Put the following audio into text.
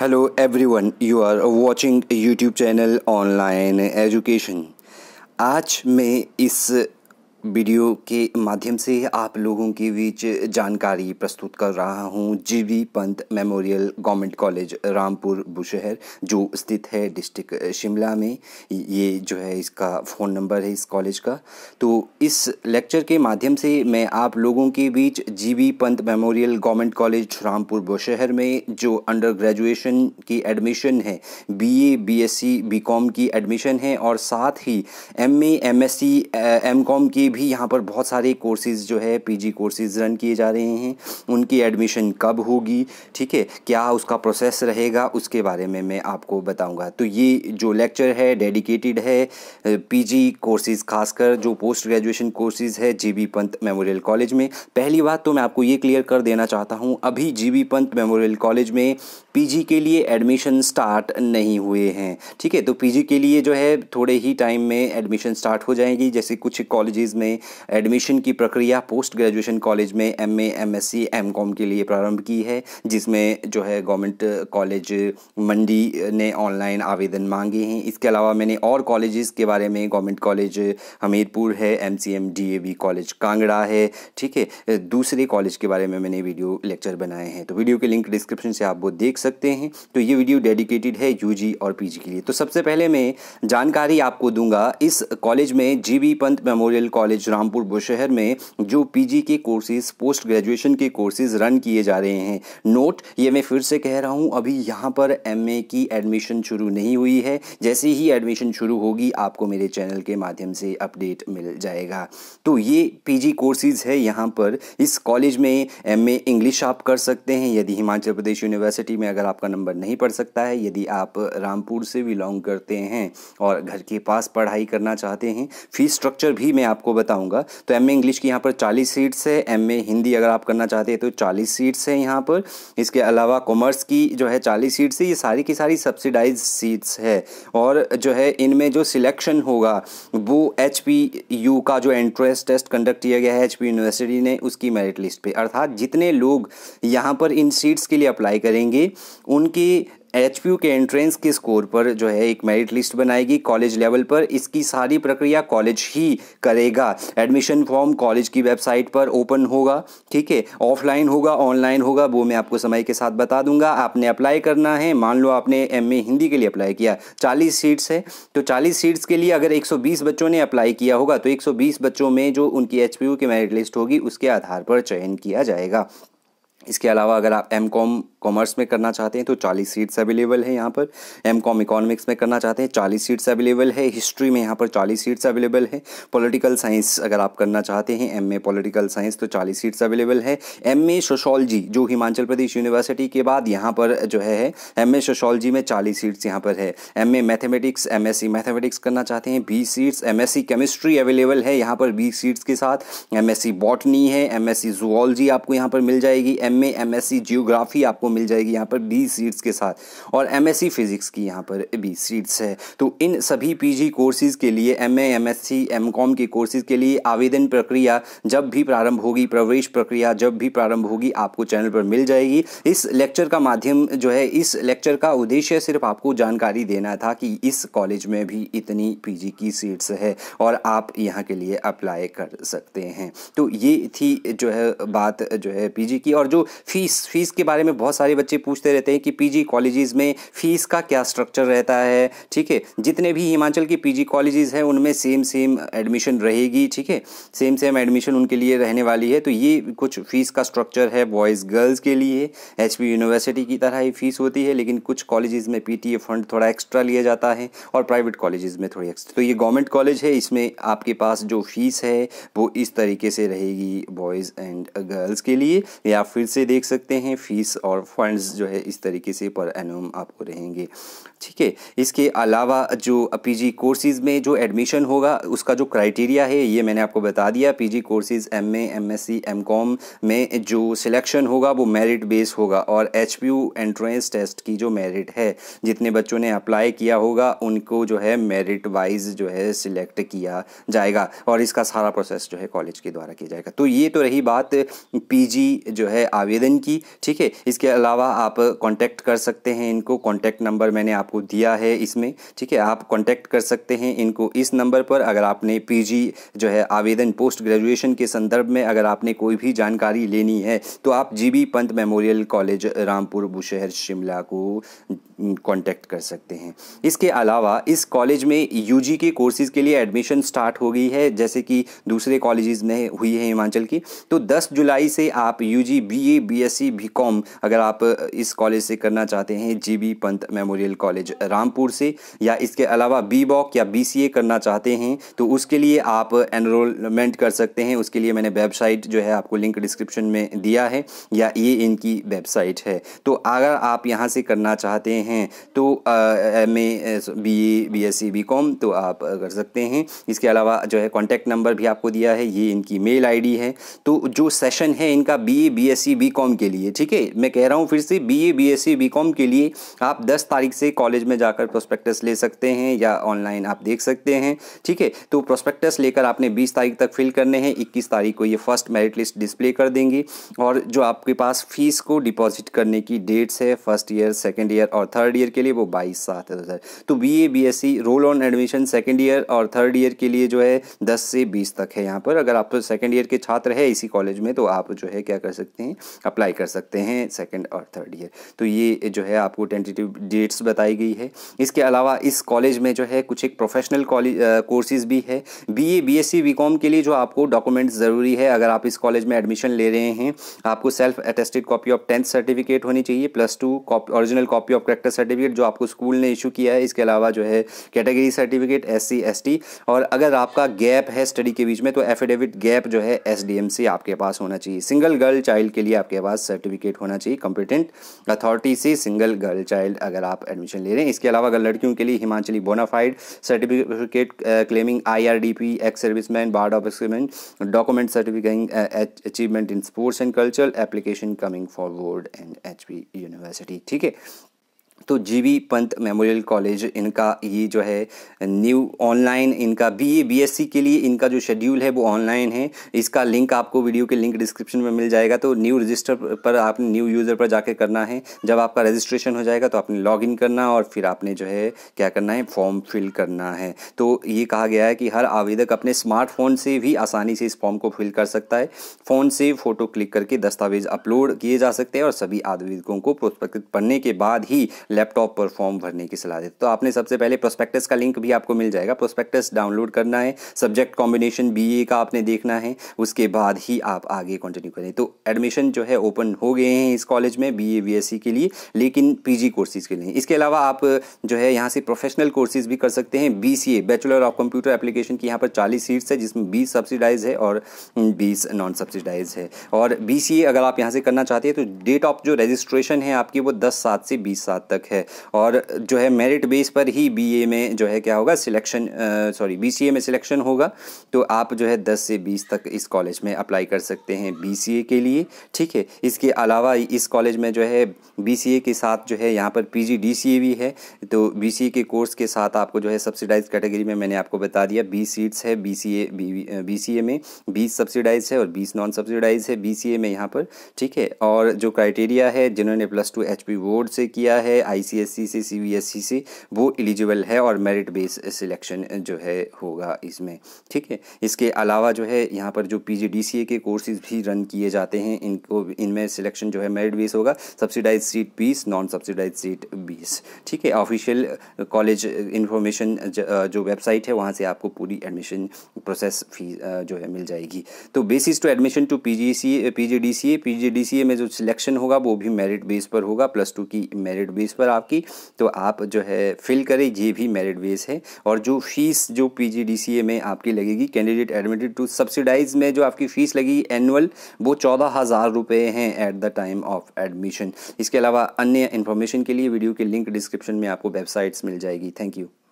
hello everyone you are watching YouTube channel online education आज मैं इस वीडियो के माध्यम से आप लोगों के बीच जानकारी प्रस्तुत कर रहा हूं GV Pant memorial government college Rampur Bushahr जो स्थित है डिस्ट्रिक्ट शिमला में ये जो है इसका फ़ोन नंबर है इस कॉलेज का तो इस लेक्चर के माध्यम से मैं आप लोगों के बीच GV Pant memorial government college Rampur Bushahr में जो अंडर ग्रेजुएशन की एडमिशन है B A B S C B com की एडमिशन है और साथ ही M A M S C M com की भी यहाँ पर बहुत सारे कोर्सेज़ जो है पीजी कोर्सेज़ रन किए जा रहे हैं उनकी एडमिशन कब होगी ठीक है क्या उसका प्रोसेस रहेगा उसके बारे में मैं आपको बताऊंगा तो ये जो लेक्चर है डेडिकेटेड है पीजी कोर्सेज़ खासकर जो पोस्ट ग्रेजुएशन कोर्सेज़ है जीबी पंत मेमोरियल कॉलेज में पहली बात तो मैं आपको ये क्लियर कर देना चाहता हूँ अभी जी पंत मेमोरियल कॉलेज में पीजी के लिए एडमिशन स्टार्ट नहीं हुए हैं ठीक है तो पीजी के लिए जो है थोड़े ही टाइम में एडमिशन स्टार्ट हो जाएगी जैसे कुछ कॉलेजेस में में एडमिशन की प्रक्रिया पोस्ट ग्रेजुएशन कॉलेज में M A M S C M com के लिए प्रारंभ की है जिसमें जो है गवर्नमेंट कॉलेज मंडी ने ऑनलाइन आवेदन मांगे हैं इसके अलावा मैंने और कॉलेजेस के बारे में गवर्नमेंट कॉलेज हमीरपुर है M C M D A V college Kangra है ठीक है दूसरे कॉलेज के बारे में मैंने वीडियो लेक्चर बनाए हैं तो वीडियो के लिंक डिस्क्रिप्शन से आप वो देख सकते हैं तो ये वीडियो डेडिकेटेड है यू जी और पी जी के लिए तो सबसे पहले मैं जानकारी आपको दूंगा इस कॉलेज में G B Pant memorial college college Rampur Bushahr में जो पीजी के कोर्सेज पोस्ट ग्रेजुएशन के कोर्सेज रन किए जा रहे हैं नोट ये मैं फिर से कह रहा हूँ अभी यहाँ पर एम की एडमिशन शुरू नहीं हुई है जैसे ही एडमिशन शुरू होगी आपको मेरे चैनल के माध्यम से अपडेट मिल जाएगा तो ये पीजी कोर्सेज है यहाँ पर इस कॉलेज में एम इंग्लिश आप कर सकते हैं यदि हिमाचल प्रदेश यूनिवर्सिटी में अगर आपका नंबर नहीं पड़ सकता है यदि आप रामपुर से बिलोंग करते हैं और घर के पास पढ़ाई करना चाहते हैं फीस स्ट्रक्चर भी मैं आपको बताऊंगा तो एम इंग्लिश की यहाँ पर चालीस सीट्स है एम हिंदी अगर आप करना चाहते हैं तो चालीस सीट्स है यहाँ पर इसके अलावा कॉमर्स की जो है चालीस सीट्स है ये सारी की सारी सब्सिडाइज सीट्स है और जो है इनमें जो सिलेक्शन होगा वो एच का जो एंट्रेंस टेस्ट कंडक्ट किया गया है एच यूनिवर्सिटी ने उसकी मेरिट लिस्ट पर अर्थात जितने लोग यहाँ पर इन सीट्स के लिए अप्लाई करेंगे उनकी एच के एंट्रेंस के स्कोर पर जो है एक मेरिट लिस्ट बनाएगी कॉलेज लेवल पर इसकी सारी प्रक्रिया कॉलेज ही करेगा एडमिशन फॉर्म कॉलेज की वेबसाइट पर ओपन होगा ठीक है ऑफलाइन होगा ऑनलाइन होगा वो मैं आपको समय के साथ बता दूंगा आपने अप्लाई करना है मान लो आपने एम हिंदी के लिए अप्लाई किया चालीस सीट्स है तो चालीस सीट्स के लिए अगर एक बच्चों ने अप्लाई किया होगा तो एक बच्चों में जो उनकी एच के मेरिट लिस्ट होगी उसके आधार पर चयन किया जाएगा इसके अलावा अगर आप एम कॉम कॉमर्स में करना चाहते हैं तो 40 सीट्स अवेलेबल है यहाँ पर एम कॉम इकोनॉमिक्स में करना चाहते हैं 40 सीट्स अवेलेबल है हिस्ट्री में यहाँ पर 40 सीट्स अवेलेबल है पॉलिटिकल साइंस अगर आप करना चाहते हैं एम ए पॉलिटिकल साइंस तो 40 सीट्स अवेलेबल है एम ए सोशोलॉजी जो हिमाचल प्रदेश यूनिवर्सिटी के बाद यहाँ पर जो है एम ए सोशोलॉजी में चालीस सीट्स यहाँ पर है M A mathematics M S C mathematics करना चाहते हैं बीस seats M S C chemistry available है यहाँ पर बीस सीट्स के साथ एम एस सी बॉटनी है एम एस सी जूलॉजी आपको यहाँ पर मिल जाएगी M M S C geography आपको मिल जाएगी यहाँ पर बी सीट्स के साथ और सी फिजिक्स की यहाँ पर बी सीट्स है तो इन सभी जी कोर्सेज़ के लिए एम एम कॉम के कोर्सेज़ के लिए आवेदन प्रक्रिया जब भी प्रारंभ होगी प्रवेश प्रक्रिया जब भी प्रारंभ होगी आपको चैनल पर मिल जाएगी इस लेक्चर का माध्यम जो है इस लेक्चर का उद्देश्य सिर्फ आपको जानकारी देना था कि इस कॉलेज में भी इतनी पीजी की सीट्स है और आप यहाँ के लिए अप्लाई कर सकते हैं तो ये थी जो है बात जो है पीजी की और जो फीस फीस के बारे में बहुत सारे बच्चे पूछते रहते हैं कि पीजी कॉलेजेस में फ़ीस का क्या स्ट्रक्चर रहता है ठीक है जितने भी हिमाचल के पीजी कॉलेजेस हैं उनमें सेम सेम एडमिशन रहेगी ठीक है सेम सेम एडमिशन उनके लिए रहने वाली है तो ये कुछ फ़ीस का स्ट्रक्चर है बॉयज़ गर्ल्स के लिए एच यूनिवर्सिटी की तरह ही फ़ीस होती है लेकिन कुछ कॉलेजेस में पीटीए फंड थोड़ा एक्स्ट्रा लिया जाता है और प्राइवेट कॉलेजेस में थोड़ी एक्स्ट्रा तो ये गवर्नमेंट कॉलेज है इसमें आपके पास जो फीस है वो इस तरीके से रहेगी बॉयज़ एंड गर्ल्स के लिए या फिर से देख सकते हैं फीस और फंड्स जो है इस तरीके से पर एनम आपको रहेंगे ठीक है इसके अलावा जो पीजी कोर्सेज़ में जो एडमिशन होगा उसका जो क्राइटेरिया है ये मैंने आपको बता दिया PG courses M A M S C M com में जो सिलेक्शन होगा वो मेरिट बेस होगा और H P U entrance test की जो मेरिट है जितने बच्चों ने अप्लाई किया होगा उनको जो है मेरिट वाइज जो है सिलेक्ट किया जाएगा और इसका सारा प्रोसेस जो है कॉलेज के द्वारा किया जाएगा तो ये तो रही बात पीजी जो है आवेदन की ठीक है इसके अलावा आप कांटेक्ट कर सकते हैं इनको कांटेक्ट नंबर मैंने आपको दिया है इसमें ठीक है आप कांटेक्ट कर सकते हैं इनको इस नंबर पर अगर आपने पीजी जो है आवेदन पोस्ट ग्रेजुएशन के संदर्भ में अगर आपने कोई भी जानकारी लेनी है तो आप G Pant memorial college Rampur Bushahr Shimla को कांटेक्ट कर सकते हैं इसके अलावा इस कॉलेज में यूजी के कोर्सेज़ के लिए एडमिशन स्टार्ट हो गई है जैसे कि दूसरे कॉलेजेस में हुई है हिमाचल की तो 10 जुलाई से आप यूजी बीए बीएससी बीकॉम अगर आप इस कॉलेज से करना चाहते हैं GB Pant memorial college Rampur से या इसके अलावा बी बॉक या बी करना चाहते हैं तो उसके लिए आप एनरोलमेंट कर सकते हैं उसके लिए मैंने वेबसाइट जो है आपको लिंक डिस्क्रिप्शन में दिया है या ये इनकी वेबसाइट है तो अगर आप यहाँ से करना चाहते हैं हैं तो M A B A B S C B com तो आप कर सकते हैं इसके अलावा जो है कॉन्टैक्ट नंबर भी आपको दिया है ये इनकी मेल डी है तो जो सेशन है इनका B A B S C B com के लिए ठीक है मैं कह रहा हूँ फिर से B A B S C B com के लिए आप दस तारीख से कॉलेज में जाकर प्रोस्पेक्टस ले सकते हैं या ऑनलाइन आप देख सकते हैं ठीक है तो प्रोस्पेक्टस लेकर आपने बीस तारीख तक फिल करने हैं इक्कीस तारीख को ये फर्स्ट मेरिट लिस्ट डिस्प्ले कर देंगी और जो आपके पास फीस को डिपॉजिट करने की डेट्स है फर्स्ट ईयर सेकेंड ईयर और थर्ड ईयर के लिए वो बाईस सात है तो सर तो B A B S C roll on admission second year और थर्ड ईयर के लिए जो है दस से बीस तक है यहाँ पर अगर आप तो सेकेंड ईयर के छात्र है इसी कॉलेज में तो आप जो है क्या कर सकते हैं अप्लाई कर सकते हैं सेकेंड और थर्ड ईयर तो ये जो है आपको टेंटेटिव डेट्स बताई गई है इसके अलावा इस कॉलेज में जो है कुछ एक प्रोफेशनल कॉलेज कोर्सेज भी है B A B S C B com के लिए जो आपको डॉक्यूमेंट्स ज़रूरी है अगर आप इस कॉलेज में एडमिशन ले रहे हैं आपको self attested copy of tenth certificate होनी चाहिए plus two original copy of sector certificate जो आपको स्कूल ने इशू किया है इसके अलावा जो है कैटेगरी सर्टिफिकेट एस सी और अगर आपका गैप है स्टडी के बीच में तो एफिडेविट गैप जो है एस आपके पास होना चाहिए सिंगल गर्ल चाइल्ड के लिए आपके पास सर्टिफिकेट होना चाहिए कॉम्पिटेंट अथॉरिटी से सिंगल गर्ल चाइल्ड अगर आप एडमिशन ले रहे हैं इसके अलावा अगर लड़कियों के लिए Himachali bonafide certificate claiming I R D P ex serviceman ward of exemption document certificate achievement in sports and culture application coming forward and H P university ठीक है तो जीवी पंत मेमोरियल कॉलेज इनका ये जो है न्यू ऑनलाइन इनका बीए बीएससी के लिए इनका जो शेड्यूल है वो ऑनलाइन है इसका लिंक आपको वीडियो के लिंक डिस्क्रिप्शन में मिल जाएगा तो न्यू रजिस्टर पर आपने न्यू यूज़र पर जाकर करना है जब आपका रजिस्ट्रेशन हो जाएगा तो आपने लॉग इन करना और फिर आपने जो है क्या करना है फॉर्म फिल करना है तो ये कहा गया है कि हर आवेदक अपने स्मार्टफोन से भी आसानी से इस फॉर्म को फिल कर सकता है फ़ोन से फ़ोटो क्लिक करके दस्तावेज़ अपलोड किए जा सकते हैं और सभी आवेदकों को प्रोस्पेक्ट पढ़ने के बाद ही लैपटॉप पर फॉर्म भरने की सलाह देते तो आपने सबसे पहले प्रोस्पेक्टस का लिंक भी आपको मिल जाएगा प्रोस्पेक्टस डाउनलोड करना है सब्जेक्ट कॉम्बिनेशन बी का आपने देखना है उसके बाद ही आप आगे कंटिन्यू करें तो एडमिशन जो है ओपन हो गए हैं इस कॉलेज में बी ए के लिए लेकिन पी कोर्सेज़ के लिए इसके अलावा आप जो है यहाँ से प्रोफेशनल कोर्सेज़ भी कर सकते हैं B C bachelor of computer application की यहाँ पर चालीस सीट्स है जिसमें बीस सब्सिडाइज है और बीस नॉन सब्सिडाइज है और बी अगर आप यहाँ से करना चाहते हैं तो डेट ऑफ जो रजिस्ट्रेशन है आपकी वो दस सात से बीस सात तक तक है और जो है मेरिट बेस पर ही बीए में जो है क्या होगा सिलेक्शन सॉरी बीसीए में सिलेक्शन होगा तो आप जो है दस से बीस तक इस कॉलेज में अप्लाई कर सकते हैं बी के लिए ठीक है इसके अलावा इस कॉलेज में जो है बी के साथ जो है यहाँ पर पी डीसीए भी है तो बी के कोर्स के साथ आपको जो है सब्सिडाइज कैटेगरी में मैंने आपको बता दिया बीस सीट्स है सी ए में बीस सब्सिडाइज है और बीस नॉन सब्सिडाइज है ए में यहाँ पर ठीक है और जो क्राइटेरिया है जिन्होंने प्लस टू एच बोर्ड से किया है आईसीएससी से सीबीएसई से वो एलिजिबल है और मेरिट बेस सिलेक्शन जो है होगा इसमें ठीक है इसके अलावा जो है यहाँ पर जो पीजीडीसीए के कोर्सेज भी रन किए जाते हैं इनको इनमें सिलेक्शन जो है मेरिट बेस होगा सब्सिडाइज सीट बीस नॉन सब्सिडाइज सीट बीस ठीक है ऑफिशियल कॉलेज इन्फॉर्मेशन जो वेबसाइट है वहाँ से आपको पूरी एडमिशन प्रोसेस फी जो है मिल जाएगी तो basis to admission to D C A में जो सिलेक्शन होगा वो भी मेरिट बेस पर होगा प्लस टू की मेरिट बेस पर आपकी तो आप जो है फिल करें ये भी मेरिट बेस है और जो फीस जो पी में आपकी लगेगी कैंडिडेट एडमिटेड टू सब्सिडाइज में जो आपकी फ़ीस लगेगी एनुअल वो चौदह हज़ार रुपये हैं at the time of admission इसके अलावा अन्य इन्फॉर्मेशन के लिए वीडियो के लिंक डिस्क्रिप्शन में आपको वेबसाइट्स मिल जाएगी थैंक यू